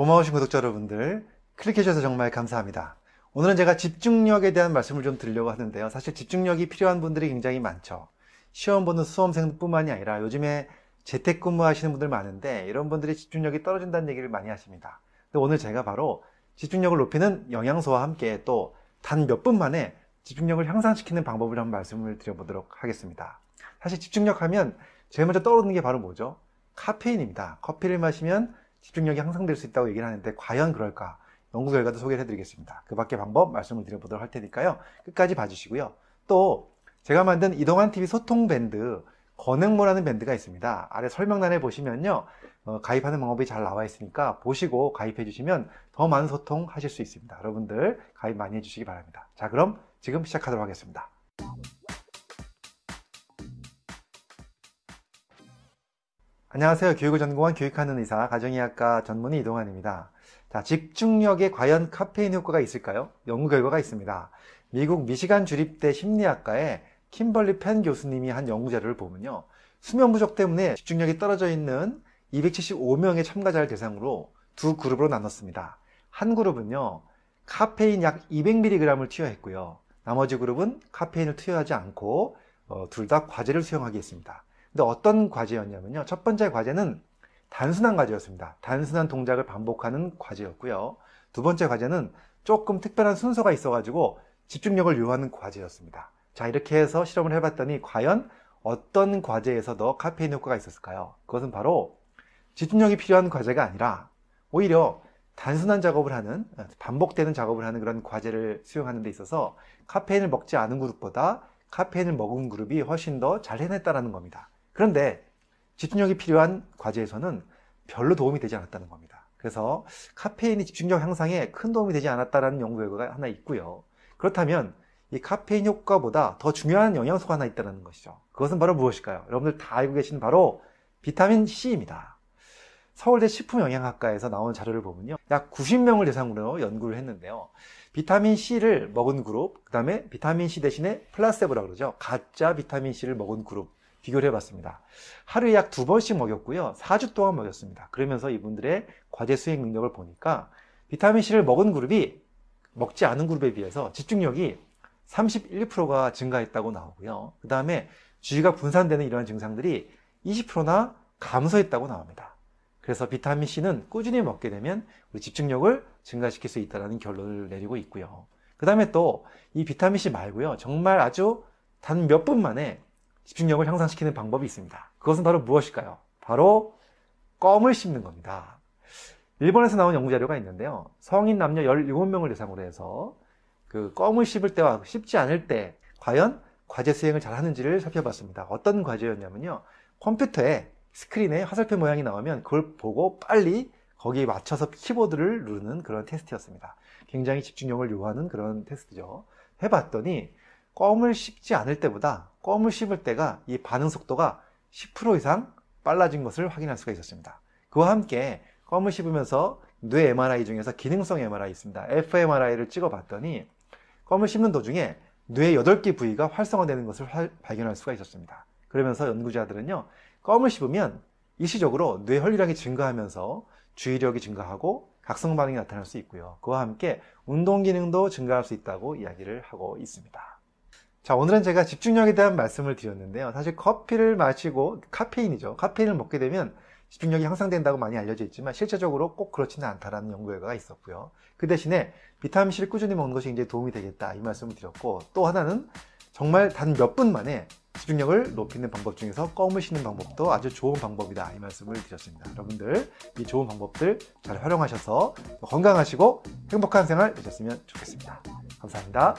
고마우신 구독자 여러분들, 클릭해주셔서 정말 감사합니다. 오늘은 제가 집중력에 대한 말씀을 좀 드리려고 하는데요. 사실 집중력이 필요한 분들이 굉장히 많죠. 시험 보는 수험생뿐만이 아니라 요즘에 재택근무 하시는 분들 많은데 이런 분들이 집중력이 떨어진다는 얘기를 많이 하십니다. 근데 오늘 제가 바로 집중력을 높이는 영양소와 함께 또 단 몇 분 만에 집중력을 향상시키는 방법을 한번 말씀을 드려보도록 하겠습니다. 사실 집중력 하면 제일 먼저 떠오르는 게 바로 뭐죠? 카페인입니다. 커피를 마시면 집중력이 향상될 수 있다고 얘기를 하는데 과연 그럴까? 연구 결과도 소개 해드리겠습니다. 그 밖의 방법 말씀을 드려보도록 할 테니까요. 끝까지 봐주시고요. 또 제가 만든 이동한 TV 소통 밴드 건행모라는 밴드가 있습니다. 아래 설명란에 보시면요. 어, 가입하는 방법이 잘 나와 있으니까 보시고 가입해 주시면 더 많은 소통하실 수 있습니다. 여러분들 가입 많이 해주시기 바랍니다. 자 그럼 지금 시작하도록 하겠습니다. 안녕하세요. 교육을 전공한 교육하는 의사 가정의학과 전문의 이동환입니다. 자, 집중력에 과연 카페인 효과가 있을까요? 연구 결과가 있습니다. 미국 미시간 주립대 심리학과의 킴벌리 펜 교수님이 한 연구 자료를 보면요. 수면 부족 때문에 집중력이 떨어져 있는 275명의 참가자를 대상으로 두 그룹으로 나눴습니다. 한 그룹은요. 카페인 약 200mg을 투여했고요. 나머지 그룹은 카페인을 투여하지 않고 어, 둘 다 과제를 수용하게 했습니다. 근데 어떤 과제였냐면요. 첫 번째 과제는 단순한 과제였습니다. 단순한 동작을 반복하는 과제였고요. 두 번째 과제는 조금 특별한 순서가 있어가지고 집중력을 요하는 과제였습니다. 자, 이렇게 해서 실험을 해봤더니 과연 어떤 과제에서 더 카페인 효과가 있었을까요? 그것은 바로 집중력이 필요한 과제가 아니라 오히려 단순한 작업을 하는, 반복되는 작업을 하는 그런 과제를 수용하는데 있어서 카페인을 먹지 않은 그룹보다 카페인을 먹은 그룹이 훨씬 더 잘 해냈다라는 겁니다. 그런데 집중력이 필요한 과제에서는 별로 도움이 되지 않았다는 겁니다. 그래서 카페인이 집중력 향상에 큰 도움이 되지 않았다라는 연구 결과가 하나 있고요. 그렇다면 이 카페인 효과보다 더 중요한 영양소가 하나 있다는 것이죠. 그것은 바로 무엇일까요? 여러분들 다 알고 계신 바로 비타민 C입니다. 서울대 식품영양학과에서 나온 자료를 보면요. 약 90명을 대상으로 연구를 했는데요. 비타민 C를 먹은 그룹, 그 다음에 비타민 C 대신에 플라세보라 그러죠. 가짜 비타민 C를 먹은 그룹. 비교를 해봤습니다. 하루에 약 두 번씩 먹였고요. 4주 동안 먹였습니다. 그러면서 이분들의 과제 수행 능력을 보니까 비타민C를 먹은 그룹이 먹지 않은 그룹에 비해서 집중력이 31%가 증가했다고 나오고요. 그 다음에 주의가 분산되는 이러한 증상들이 20%나 감소했다고 나옵니다. 그래서 비타민C는 꾸준히 먹게 되면 우리 집중력을 증가시킬 수 있다는 결론을 내리고 있고요. 그 다음에 또 이 비타민C 말고요. 정말 아주 단 몇 분 만에 집중력을 향상시키는 방법이 있습니다. 그것은 바로 무엇일까요? 바로 껌을 씹는 겁니다. 일본에서 나온 연구자료가 있는데요. 성인 남녀 17명을 대상으로 해서 그 껌을 씹을 때와 씹지 않을 때 과연 과제 수행을 잘 하는지를 살펴봤습니다. 어떤 과제였냐면요. 컴퓨터에 스크린에 화살표 모양이 나오면 그걸 보고 빨리 거기에 맞춰서 키보드를 누르는 그런 테스트였습니다. 굉장히 집중력을 요하는 그런 테스트죠. 해봤더니 껌을 씹지 않을 때보다 껌을 씹을 때가 이 반응 속도가 10% 이상 빨라진 것을 확인할 수가 있었습니다. 그와 함께 껌을 씹으면서 뇌 MRI 중에서 기능성 MRI 있습니다. fMRI를 찍어봤더니 껌을 씹는 도중에 뇌 8개 부위가 활성화되는 것을 발견할 수가 있었습니다. 그러면서 연구자들은요, 껌을 씹으면 일시적으로 뇌 혈류량이 증가하면서 주의력이 증가하고 각성 반응이 나타날 수 있고요. 그와 함께 운동 기능도 증가할 수 있다고 이야기를 하고 있습니다. 자, 오늘은 제가 집중력에 대한 말씀을 드렸는데요. 사실 커피를 마시고 카페인이죠. 카페인을 먹게 되면 집중력이 향상된다고 많이 알려져 있지만 실제적으로 꼭 그렇지는 않다라는 연구 결과가 있었고요. 그 대신에 비타민 C를 꾸준히 먹는 것이 굉장 도움이 되겠다 이 말씀을 드렸고 또 하나는 정말 단 몇 분 만에 집중력을 높이는 방법 중에서 껌을 씹는 방법도 아주 좋은 방법이다 이 말씀을 드렸습니다. 여러분들 이 좋은 방법들 잘 활용하셔서 건강하시고 행복한 생활 되셨으면 좋겠습니다. 감사합니다.